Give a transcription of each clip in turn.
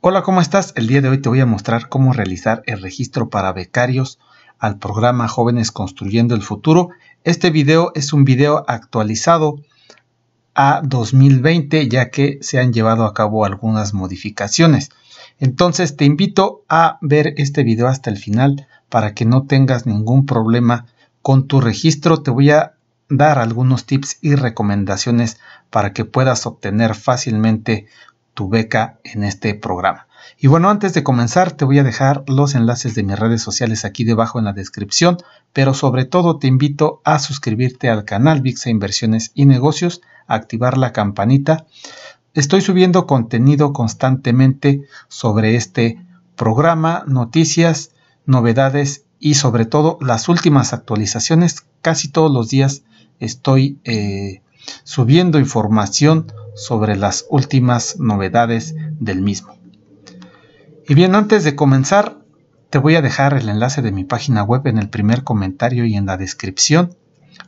Hola, ¿cómo estás? El día de hoy te voy a mostrar cómo realizar el registro para becarios al programa Jóvenes Construyendo el Futuro. Este video es un video actualizado a 2020 ya que se han llevado a cabo algunas modificaciones. Entonces te invito a ver este video hasta el final para que no tengas ningún problema con tu registro. Te voy a dar algunos tips y recomendaciones para que puedas obtener fácilmente tu beca en este programa. Y bueno, antes de comenzar te voy a dejar los enlaces de mis redes sociales aquí debajo en la descripción, pero sobre todo te invito a suscribirte al canal VIXA Inversiones y Negocios, activar la campanita. Estoy subiendo contenido constantemente sobre este programa, noticias, novedades y sobre todo las últimas actualizaciones. Casi todos los días estoy eh, subiendo información sobre las últimas novedades del mismo. Y bien, antes de comenzar, te voy a dejar el enlace de mi página web en el primer comentario y en la descripción.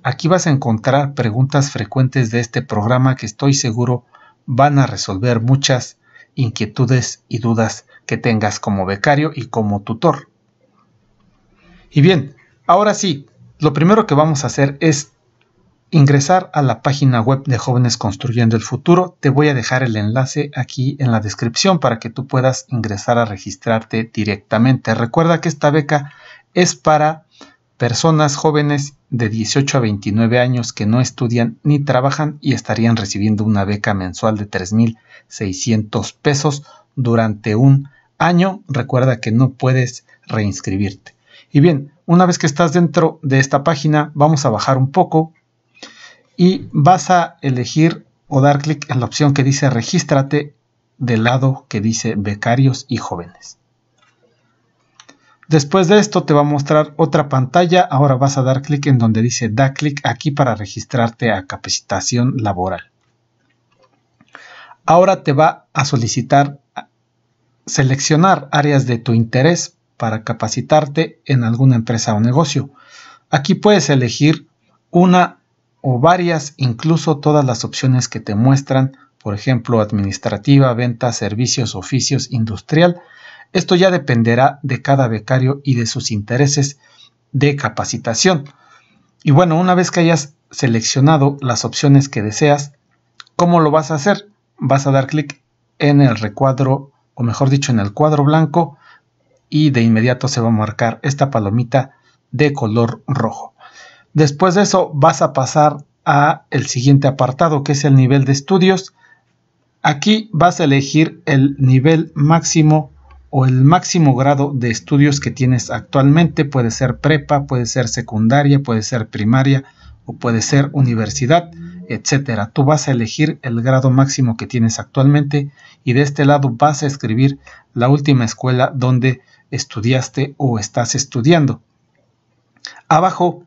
Aquí vas a encontrar preguntas frecuentes de este programa que estoy seguro van a resolver muchas inquietudes y dudas que tengas como becario y como tutor. Y bien, ahora sí, lo primero que vamos a hacer es ingresar a la página web de Jóvenes Construyendo el Futuro. Te voy a dejar el enlace aquí en la descripción para que tú puedas ingresar a registrarte directamente. Recuerda que esta beca es para personas jóvenes de 18 a 29 años que no estudian ni trabajan y estarían recibiendo una beca mensual de 3.600 pesos durante un año. Recuerda que no puedes reinscribirte. Y bien, una vez que estás dentro de esta página, vamos a bajar un poco y vas a elegir o dar clic en la opción que dice regístrate del lado que dice becarios y jóvenes. Después de esto te va a mostrar otra pantalla, ahora vas a dar clic en donde dice da clic aquí para registrarte a capacitación laboral. Ahora te va a solicitar seleccionar áreas de tu interés para capacitarte en alguna empresa o negocio. Aquí puedes elegir una o varias, incluso todas las opciones que te muestran, por ejemplo, administrativa, ventas, servicios, oficios, industrial. Esto ya dependerá de cada becario y de sus intereses de capacitación. Y bueno, una vez que hayas seleccionado las opciones que deseas, ¿cómo lo vas a hacer? Vas a dar clic en el recuadro, o mejor dicho, en el cuadro blanco, y de inmediato se va a marcar esta palomita de color rojo. Después de eso vas a pasar a el siguiente apartado que es el nivel de estudios. Aquí vas a elegir el nivel máximo o el máximo grado de estudios que tienes actualmente. Puede ser prepa, puede ser secundaria, puede ser primaria o puede ser universidad, etcétera. Tú vas a elegir el grado máximo que tienes actualmente y de este lado vas a escribir la última escuela donde estudiaste o estás estudiando. Abajo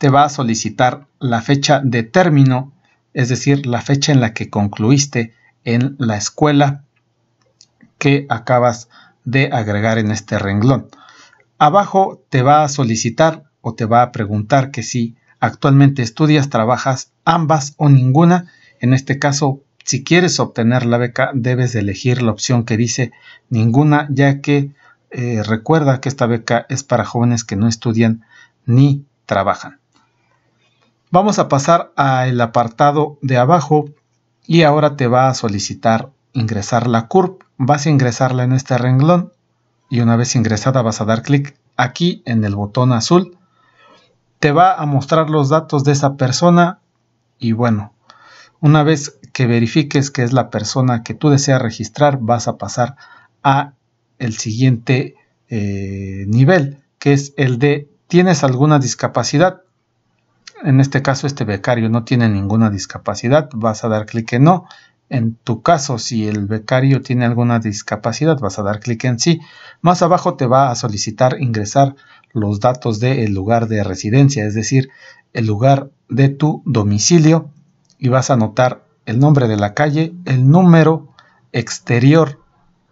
te va a solicitar la fecha de término, es decir, la fecha en la que concluiste en la escuela que acabas de agregar en este renglón. Abajo te va a solicitar o te va a preguntar que si actualmente estudias, trabajas ambas o ninguna. En este caso, si quieres obtener la beca, debes elegir la opción que dice ninguna, ya que eh, recuerda que esta beca es para jóvenes que no estudian ni trabajan. Vamos a pasar al apartado de abajo y ahora te va a solicitar ingresar la CURP. Vas a ingresarla en este renglón y una vez ingresada vas a dar clic aquí en el botón azul. Te va a mostrar los datos de esa persona y bueno, una vez que verifiques que es la persona que tú deseas registrar, vas a pasar a el siguiente eh, nivel, que es el de ¿tienes alguna discapacidad? en este caso este becario no tiene ninguna discapacidad, vas a dar clic en no. En tu caso, si el becario tiene alguna discapacidad, vas a dar clic en sí. Más abajo te va a solicitar ingresar los datos del lugar de residencia, es decir, el lugar de tu domicilio y vas a anotar el nombre de la calle, el número exterior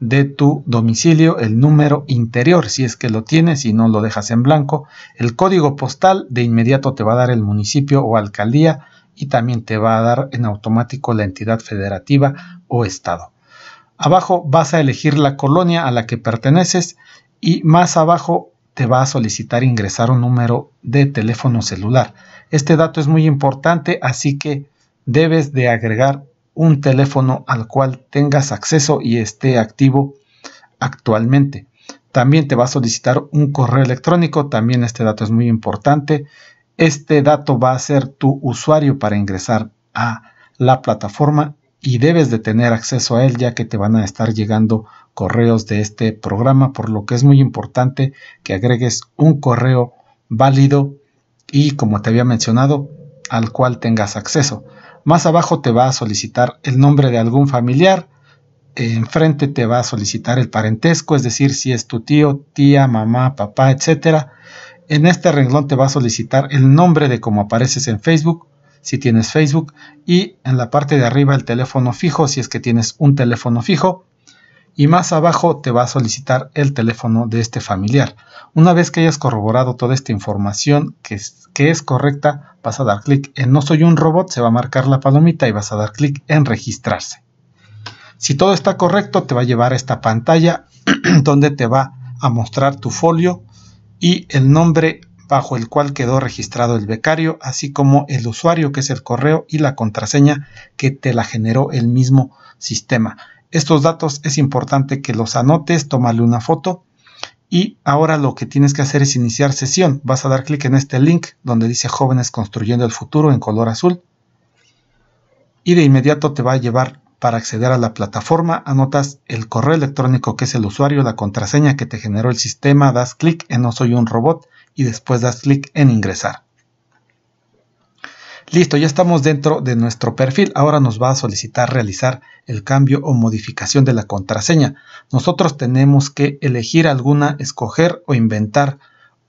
de tu domicilio, el número interior, si es que lo tienes y no lo dejas en blanco, el código postal de inmediato te va a dar el municipio o alcaldía y también te va a dar en automático la entidad federativa o estado. Abajo vas a elegir la colonia a la que perteneces y más abajo te va a solicitar ingresar un número de teléfono celular. Este dato es muy importante, así que debes de agregar un teléfono al cual tengas acceso y esté activo actualmente. También te va a solicitar un correo electrónico, también este dato es muy importante. Este dato va a ser tu usuario para ingresar a la plataforma y debes de tener acceso a él ya que te van a estar llegando correos de este programa, por lo que es muy importante que agregues un correo válido y como te había mencionado, al cual tengas acceso. Más abajo te va a solicitar el nombre de algún familiar. Enfrente te va a solicitar el parentesco, es decir, si es tu tío, tía, mamá, papá, etc. En este renglón te va a solicitar el nombre de cómo apareces en Facebook, si tienes Facebook, y en la parte de arriba el teléfono fijo, si es que tienes un teléfono fijo y más abajo te va a solicitar el teléfono de este familiar. Una vez que hayas corroborado toda esta información que es, correcta, vas a dar clic en No soy un robot, se va a marcar la palomita y vas a dar clic en registrarse. Si todo está correcto, te va a llevar a esta pantalla donde te va a mostrar tu folio y el nombre bajo el cual quedó registrado el becario, así como el usuario que es el correo y la contraseña que te la generó el mismo sistema. Estos datos es importante que los anotes, tómale una foto y ahora lo que tienes que hacer es iniciar sesión. Vas a dar clic en este link donde dice jóvenes construyendo el futuro en color azul y de inmediato te va a llevar para acceder a la plataforma. Anotas el correo electrónico que es el usuario, la contraseña que te generó el sistema, das clic en no soy un robot y después das clic en ingresar. Listo, ya estamos dentro de nuestro perfil. Ahora nos va a solicitar realizar el cambio o modificación de la contraseña. Nosotros tenemos que elegir alguna, escoger o inventar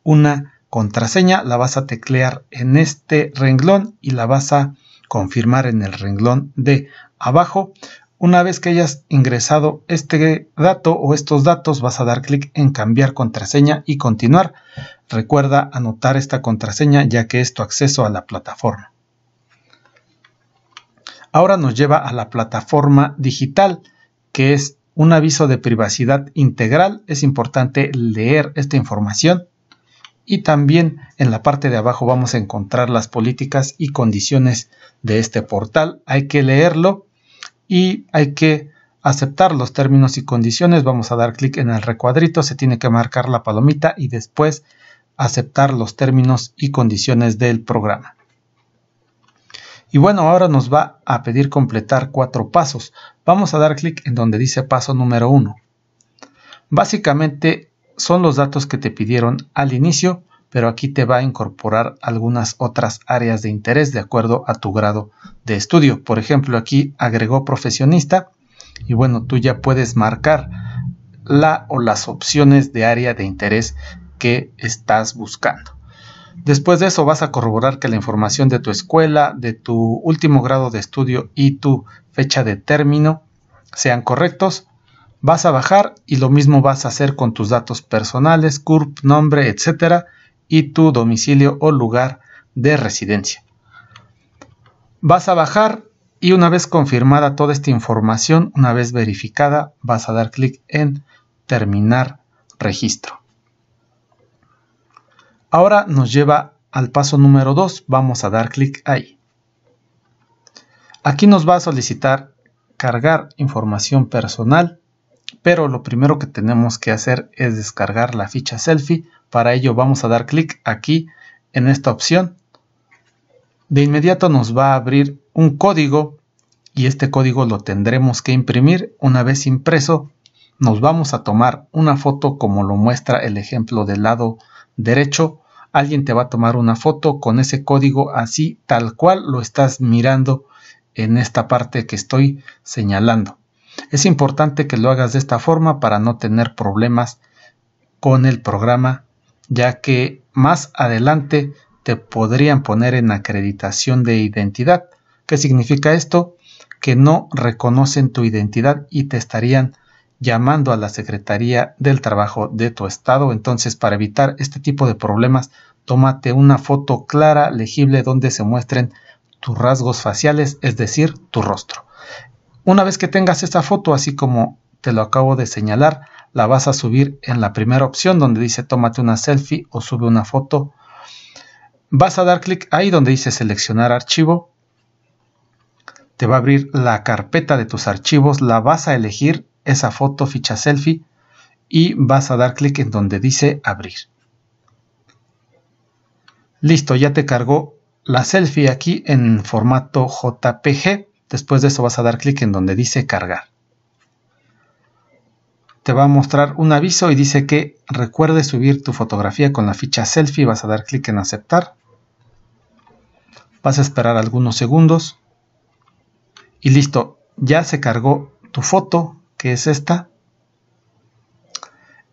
una contraseña. La vas a teclear en este renglón y la vas a confirmar en el renglón de abajo. Una vez que hayas ingresado este dato o estos datos, vas a dar clic en cambiar contraseña y continuar. Recuerda anotar esta contraseña ya que es tu acceso a la plataforma ahora nos lleva a la plataforma digital, que es un aviso de privacidad integral. Es importante leer esta información. Y también en la parte de abajo vamos a encontrar las políticas y condiciones de este portal. Hay que leerlo y hay que aceptar los términos y condiciones. Vamos a dar clic en el recuadrito, se tiene que marcar la palomita y después aceptar los términos y condiciones del programa. Y bueno, ahora nos va a pedir completar cuatro pasos. Vamos a dar clic en donde dice paso número uno Básicamente son los datos que te pidieron al inicio, pero aquí te va a incorporar algunas otras áreas de interés de acuerdo a tu grado de estudio. Por ejemplo, aquí agregó profesionista y bueno, tú ya puedes marcar la o las opciones de área de interés que estás buscando. Después de eso vas a corroborar que la información de tu escuela, de tu último grado de estudio y tu fecha de término sean correctos. Vas a bajar y lo mismo vas a hacer con tus datos personales, CURP, nombre, etcétera, y tu domicilio o lugar de residencia. Vas a bajar y una vez confirmada toda esta información, una vez verificada, vas a dar clic en terminar registro. Ahora nos lleva al paso número 2, vamos a dar clic ahí. Aquí nos va a solicitar cargar información personal, pero lo primero que tenemos que hacer es descargar la ficha selfie. Para ello vamos a dar clic aquí en esta opción. De inmediato nos va a abrir un código y este código lo tendremos que imprimir. Una vez impreso, nos vamos a tomar una foto como lo muestra el ejemplo del lado derecho, alguien te va a tomar una foto con ese código así tal cual lo estás mirando en esta parte que estoy señalando. Es importante que lo hagas de esta forma para no tener problemas con el programa, ya que más adelante te podrían poner en acreditación de identidad. ¿Qué significa esto? Que no reconocen tu identidad y te estarían llamando a la Secretaría del Trabajo de tu estado. Entonces, para evitar este tipo de problemas, tómate una foto clara, legible, donde se muestren tus rasgos faciales, es decir, tu rostro. Una vez que tengas esta foto, así como te lo acabo de señalar, la vas a subir en la primera opción donde dice tómate una selfie o sube una foto. Vas a dar clic ahí donde dice seleccionar archivo. Te va a abrir la carpeta de tus archivos, la vas a elegir esa foto, ficha selfie, y vas a dar clic en donde dice abrir. Listo, ya te cargó la selfie aquí en formato JPG. Después de eso vas a dar clic en donde dice cargar. Te va a mostrar un aviso y dice que recuerde subir tu fotografía con la ficha selfie. Vas a dar clic en aceptar. Vas a esperar algunos segundos. Y listo, ya se cargó tu foto que es esta.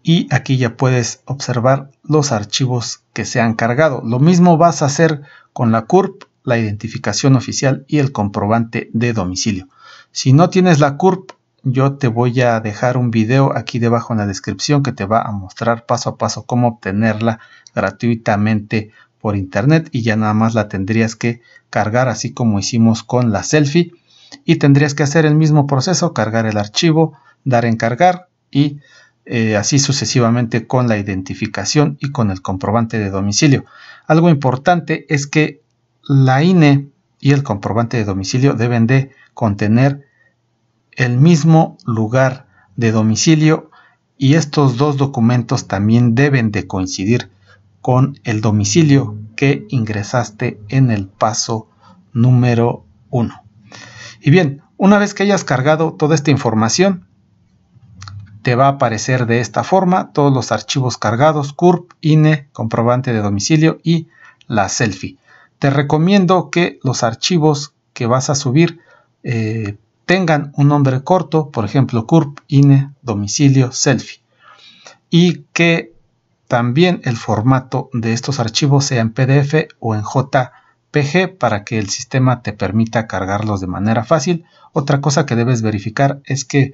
Y aquí ya puedes observar los archivos que se han cargado. Lo mismo vas a hacer con la CURP, la identificación oficial y el comprobante de domicilio. Si no tienes la CURP, yo te voy a dejar un video aquí debajo en la descripción que te va a mostrar paso a paso cómo obtenerla gratuitamente por internet y ya nada más la tendrías que cargar así como hicimos con la selfie y tendrías que hacer el mismo proceso, cargar el archivo, dar en cargar y eh, así sucesivamente con la identificación y con el comprobante de domicilio. Algo importante es que la INE y el comprobante de domicilio deben de contener el mismo lugar de domicilio y estos dos documentos también deben de coincidir con el domicilio que ingresaste en el paso número 1. Y bien, una vez que hayas cargado toda esta información, te va a aparecer de esta forma todos los archivos cargados, CURP, INE, comprobante de domicilio y la selfie. Te recomiendo que los archivos que vas a subir eh, tengan un nombre corto, por ejemplo, CURP, INE, domicilio, selfie. Y que también el formato de estos archivos sea en PDF o en JPG para que el sistema te permita cargarlos de manera fácil. Otra cosa que debes verificar es que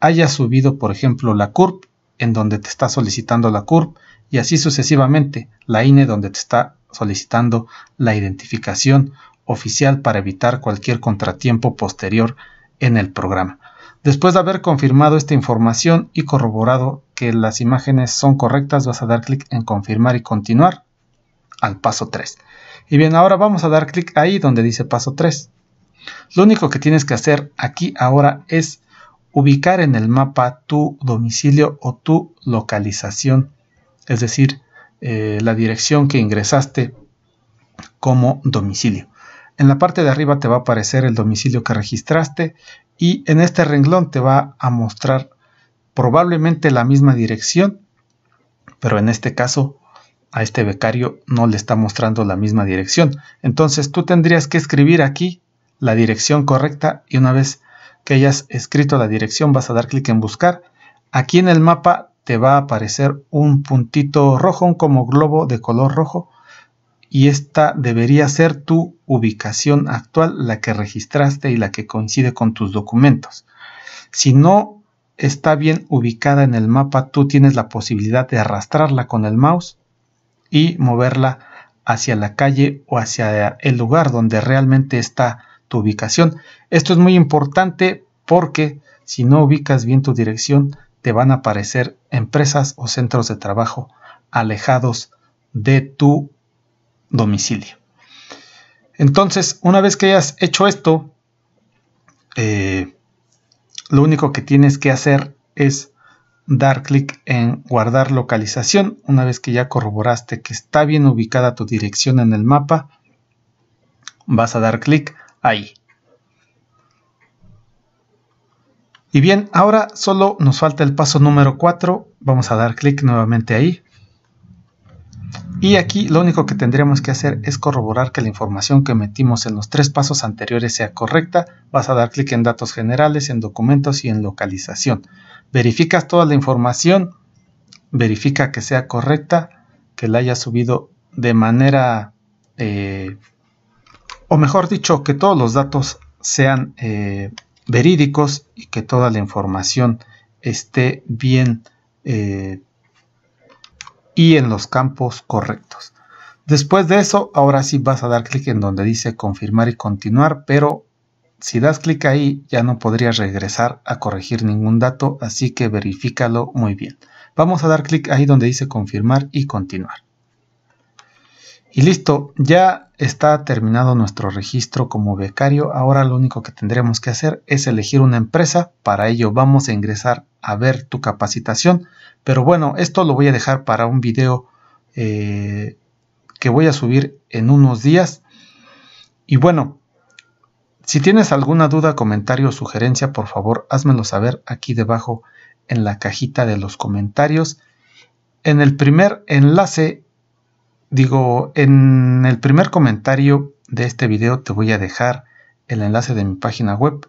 haya subido, por ejemplo, la CURP en donde te está solicitando la CURP y así sucesivamente la INE donde te está solicitando la identificación oficial para evitar cualquier contratiempo posterior en el programa. Después de haber confirmado esta información y corroborado que las imágenes son correctas, vas a dar clic en confirmar y continuar al paso 3. Y bien, ahora vamos a dar clic ahí donde dice paso 3. Lo único que tienes que hacer aquí ahora es ubicar en el mapa tu domicilio o tu localización, es decir, eh, la dirección que ingresaste como domicilio. En la parte de arriba te va a aparecer el domicilio que registraste y en este renglón te va a mostrar probablemente la misma dirección, pero en este caso a este becario no le está mostrando la misma dirección. Entonces tú tendrías que escribir aquí la dirección correcta y una vez que hayas escrito la dirección vas a dar clic en buscar. Aquí en el mapa te va a aparecer un puntito rojo, un como globo de color rojo y esta debería ser tu ubicación actual, la que registraste y la que coincide con tus documentos. Si no está bien ubicada en el mapa, tú tienes la posibilidad de arrastrarla con el mouse y moverla hacia la calle o hacia el lugar donde realmente está tu ubicación. Esto es muy importante porque si no ubicas bien tu dirección, te van a aparecer empresas o centros de trabajo alejados de tu domicilio. Entonces, una vez que hayas hecho esto, eh, lo único que tienes que hacer es dar clic en guardar localización una vez que ya corroboraste que está bien ubicada tu dirección en el mapa vas a dar clic ahí y bien ahora solo nos falta el paso número 4 vamos a dar clic nuevamente ahí y aquí lo único que tendríamos que hacer es corroborar que la información que metimos en los tres pasos anteriores sea correcta. Vas a dar clic en datos generales, en documentos y en localización verificas toda la información, verifica que sea correcta, que la haya subido de manera, eh, o mejor dicho, que todos los datos sean eh, verídicos y que toda la información esté bien eh, y en los campos correctos. Después de eso, ahora sí vas a dar clic en donde dice confirmar y continuar, pero si das clic ahí ya no podrías regresar a corregir ningún dato, así que verifícalo muy bien. Vamos a dar clic ahí donde dice confirmar y continuar. Y listo, ya está terminado nuestro registro como becario. Ahora lo único que tendremos que hacer es elegir una empresa. Para ello vamos a ingresar a ver tu capacitación. Pero bueno, esto lo voy a dejar para un video eh, que voy a subir en unos días. Y bueno, si tienes alguna duda, comentario o sugerencia, por favor házmelo saber aquí debajo en la cajita de los comentarios. En el primer enlace, digo, en el primer comentario de este video te voy a dejar el enlace de mi página web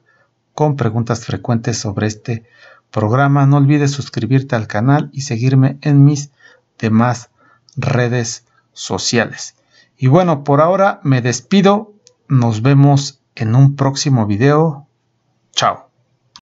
con preguntas frecuentes sobre este programa. No olvides suscribirte al canal y seguirme en mis demás redes sociales. Y bueno, por ahora me despido. Nos vemos en un próximo video. Chao.